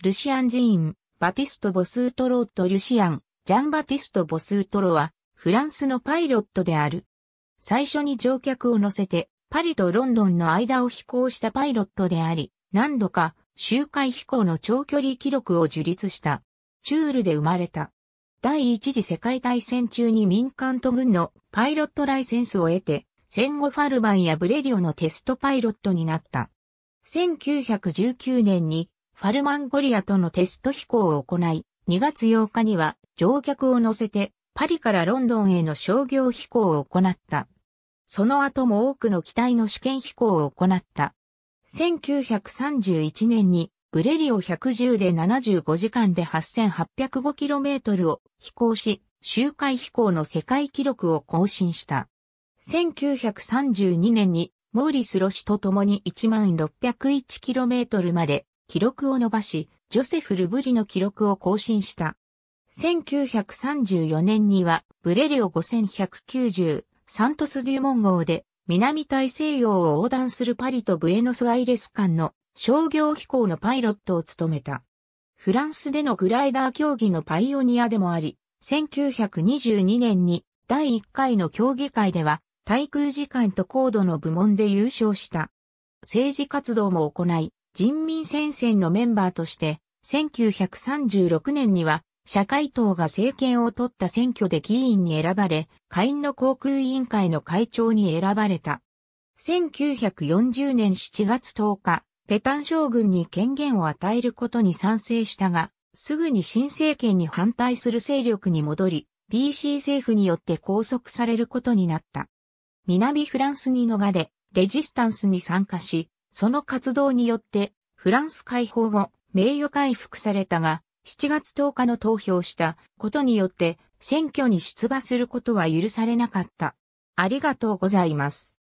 ルシアン・ジーン、バティスト・ボスートローとルシアン、ジャン・バティスト・ボスートロは、フランスのパイロットである。最初に乗客を乗せて、パリとロンドンの間を飛行したパイロットであり、何度か周回飛行の長距離記録を樹立した。チュールで生まれた。第一次世界大戦中に民間と軍のパイロットライセンスを得て、戦後ファルバンやブレリオのテストパイロットになった。1919年にファルマンゴリアとのテスト飛行を行い、2月8日には乗客を乗せてパリからロンドンへの商業飛行を行った。その後も多くの機体の試験飛行を行った。1931年にブレリオ110で75時間で 8805km を飛行し、周回飛行の世界記録を更新した。1932年にモーリス・ロシと共に 1601km まで記録を伸ばし、ジョセフ・ルブリの記録を更新した。1934年には、ブレリオ5190、サントス・デュモン号で、南大西洋を横断するパリとブエノスアイレス間の商業飛行のパイロットを務めた。フランスでのグライダー競技のパイオニアでもあり、1922年に第1回の競技会では、対空時間と高度の部門で優勝した。政治活動も行い、人民戦線のメンバーとして、1936年には、社会党が政権を取った選挙で議員に選ばれ、下院の航空委員会の会長に選ばれた。1940年7月10日、ペタン将軍に権限を与えることに賛成したが、すぐに新政権に反対する勢力に戻り、BC 政府によって拘束されることになった。南フランスに逃れ、レジスタンスに参加し、その活動によって、フランス解放後、名誉回復されたが、7月10日の投票したことによって、選挙に出馬することは許されなかった。ありがとうございます。